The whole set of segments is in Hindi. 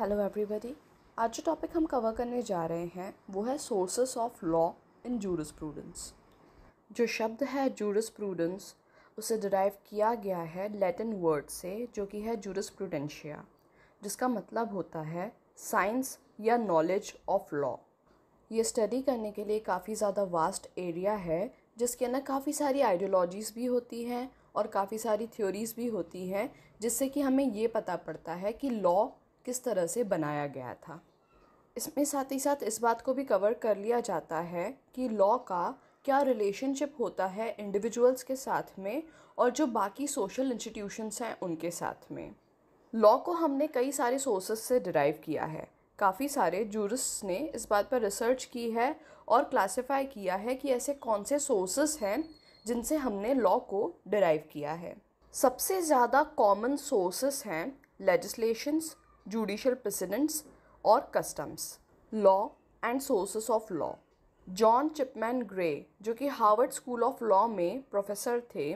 हेलो एवरीबॉडी आज जो टॉपिक हम कवर करने जा रहे हैं वो है sources of law in prudence जो शब्द है प्रूडेंस उसे डिराइव किया गया है लैटिन वर्ड से जो कि है प्रूडेंशिया जिसका मतलब होता है साइंस या नॉलेज ऑफ लॉ ये स्टडी करने के लिए काफ़ी ज़्यादा वास्ट एरिया है जिसके अंदर काफ़ी सारी आइडियोलॉजीज़ भी होती हैं और काफ़ी सारी थ्योरीज़ भी होती हैं जिससे कि हमें ये पता पड़ता है कि लॉ किस तरह से बनाया गया था इसमें साथ ही साथ इस बात को भी कवर कर लिया जाता है कि लॉ का क्या रिलेशनशिप होता है इंडिविजुअल्स के साथ में और जो बाकी सोशल इंस्टीट्यूशंस हैं उनके साथ में लॉ को हमने कई सारे सोर्सेस से डिराइव किया है काफ़ी सारे जूरिस्ट्स ने इस बात पर रिसर्च की है और क्लासिफाई किया है कि ऐसे कौन से सोर्सेस हैं जिनसे हमने लॉ को डिराइव किया है सबसे ज़्यादा कॉमन सोर्सेस हैं लेजिस्लेशंस जुडिशल प्रेसिडेंट्स और customs law and sources of law John Chipman Gray जो कि हार्वर्ड स्कूल ऑफ लॉ में प्रोफेसर थे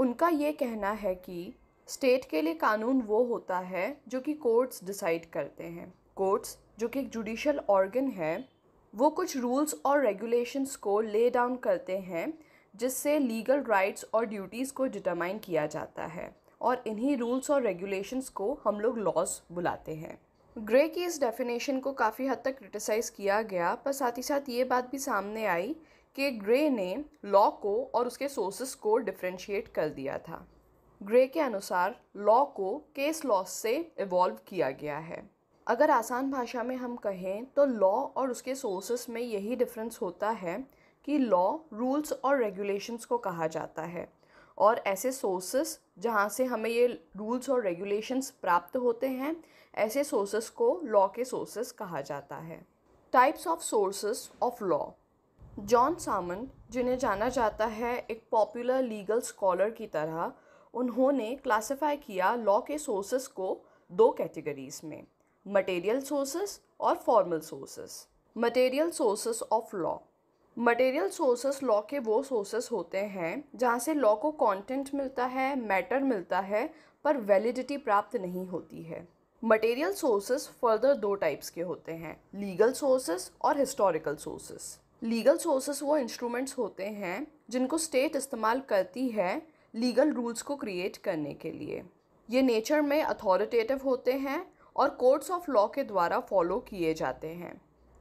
उनका ये कहना है कि स्टेट के लिए कानून वो होता है जो कि कोर्ट्स डिसाइड करते हैं कोर्ट्स जो कि एक जुडिशल ऑर्गन है वो कुछ रूल्स और रेगुलेशंस को ले डाउन करते हैं जिससे लीगल राइट्स और ड्यूटीज़ को डिटरमाइन किया जाता है और इन्हीं रूल्स और रेगुलेशंस को हम लोग लॉज बुलाते हैं ग्रे की इस डेफिनेशन को काफ़ी हद तक क्रिटिसाइज़ किया गया पर साथ ही साथ ये बात भी सामने आई कि ग्रे ने लॉ को और उसके सोर्सेस को डिफ्रेंशिएट कर दिया था ग्रे के अनुसार लॉ को केस लॉस से इवॉल्व किया गया है अगर आसान भाषा में हम कहें तो लॉ और उसके सोर्सेस में यही डिफरेंस होता है कि लॉ रूल्स और रेगुलेशंस को कहा जाता है और ऐसे सोर्सेस जहाँ से हमें ये रूल्स और रेगुलेशंस प्राप्त होते हैं ऐसे सोर्सेस को लॉ के सोर्सेस कहा जाता है types of sources of law John Salmond जिन्हें जाना जाता है एक पॉपुलर लीगल स्कॉलर की तरह उन्होंने क्लासिफाई किया लॉ के सोर्सेस को दो कैटेगरीज में मटेरियल सोर्सेस और formal sources material sources of law material sources law के वो सोर्सेस होते हैं जहाँ से लॉ को कंटेंट मिलता है मैटर मिलता है पर वैलिडिटी प्राप्त नहीं होती है मटेरियल सोर्सेस फर्दर दो टाइप्स के होते हैं लीगल सोर्सेस और हिस्टोरिकल सोर्सेस लीगल सोर्सेस वो इंस्ट्रूमेंट्स होते हैं जिनको स्टेट इस्तेमाल करती है लीगल रूल्स को क्रिएट करने के लिए ये नेचर में अथॉरिटेटिव होते हैं और कोर्ट्स ऑफ लॉ के द्वारा फॉलो किए जाते हैं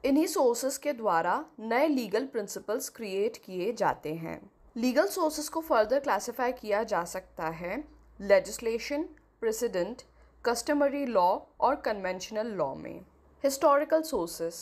इन्हीं सोर्सेस के द्वारा नए लीगल प्रिंसिपल्स क्रिएट किए जाते हैं लीगल सोर्सेस को फर्दर क्लासिफाई किया जा सकता है लेजिस्लेशन प्रेसिडेंट कस्टमरी लॉ और कन्वेंशनल लॉ में हिस्टोरिकल सोर्सेस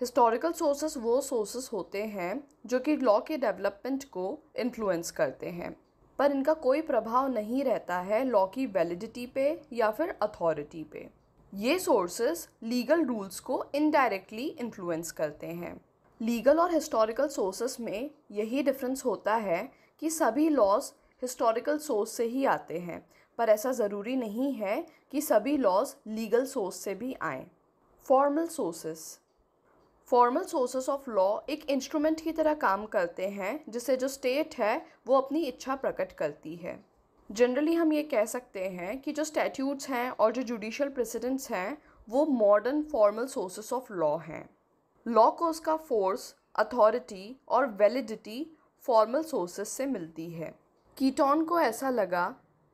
हिस्टोरिकल सोर्सेस वो सोर्सेस होते हैं जो कि लॉ के डेवलपमेंट को इन्फ्लुएंस करते हैं पर इनका कोई प्रभाव नहीं रहता है लॉ की वैलिडिटी पे या फिर अथॉरिटी पे ये सोर्सेस लीगल रूल्स को इनडायरेक्टली इन्फ्लुएंस करते हैं लीगल और हिस्टोरिकल सोर्सेस में यही डिफरेंस होता है कि सभी लॉज हिस्टोरिकल सोर्स से ही आते हैं पर ऐसा ज़रूरी नहीं है कि सभी लॉज लीगल सोर्स से भी आएँ formal sources formal sources of law एक इंस्ट्रूमेंट की तरह काम करते हैं जिसे जो स्टेट है वो अपनी इच्छा प्रकट करती है जनरली हम ये कह सकते हैं कि जो स्टैट्यूट्स हैं और जो जुडिशल प्रेसिडेंट्स हैं वो modern formal sources of law हैं लॉ को उसका फोर्स अथॉरिटी और वैलिडिटी फॉर्मल सोर्सेस से मिलती है कीटॉन को ऐसा लगा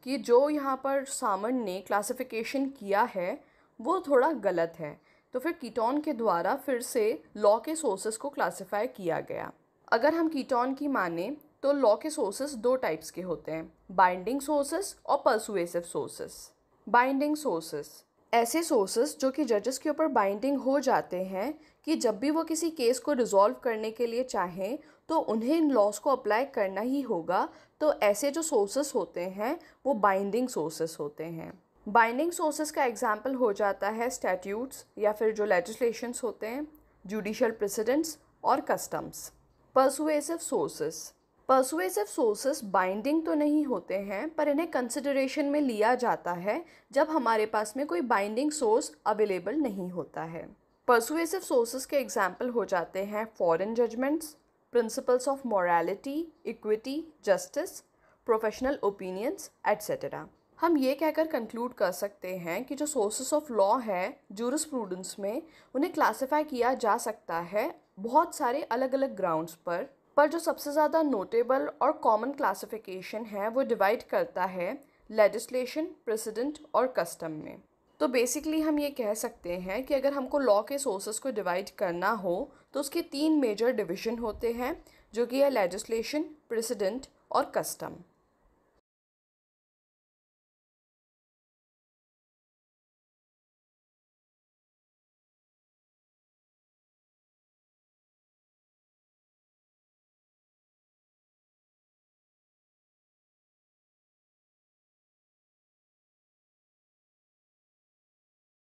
कि जो यहाँ पर सामन ने क्लासिफिकेशन किया है वो थोड़ा गलत है तो फिर कीटॉन के द्वारा फिर से लॉ के सोर्सेस को क्लासिफाई किया गया अगर हम कीटॉन की माने तो लॉ के सोर्सेस दो टाइप्स के होते हैं बाइंडिंग सोर्सेस और परसुएसिव सोर्सेस बाइंडिंग सोर्सेस ऐसे सोर्सेस जो कि जजेस के ऊपर बाइंडिंग हो जाते हैं कि जब भी वो किसी केस को रिजॉल्व करने के लिए चाहें तो उन्हें इन लॉस को अप्लाई करना ही होगा तो ऐसे जो सोर्सेस होते हैं वो बाइंडिंग सोर्सेस होते हैं बाइंडिंग सोर्सेस का एग्जाम्पल हो जाता है स्टैट्यूट्स या फिर जो लेजिस्लेशंस होते हैं जुडिशल प्रेसिडेंट्स और customs persuasive sources persuasive sources binding तो नहीं होते हैं पर इन्हें कंसिडरेशन में लिया जाता है जब हमारे पास में कोई बाइंडिंग सोर्स अवेलेबल नहीं होता है पर्सुएसिव सोर्सेस के एग्जाम्पल हो जाते हैं foreign judgments principles of morality equity justice professional opinions etcetera हम ये कहकर कंक्लूड कर सकते हैं कि जो सोर्सेस ऑफ लॉ है जूरस में उन्हें क्लासिफाई किया जा सकता है बहुत सारे अलग अलग ग्राउंड्स पर पर जो सबसे ज़्यादा नोटेबल और कॉमन क्लासिफिकेशन है वो डिवाइड करता है लेजिस्लेशन प्रेसिडेंट और कस्टम में तो बेसिकली हम ये कह सकते हैं कि अगर हमको लॉ के सोर्सेज को डिवाइड करना हो तो उसके तीन मेजर डिवीज़न होते हैं जो कि है लेजिस्लेशन प्रेसिडेंट और कस्टम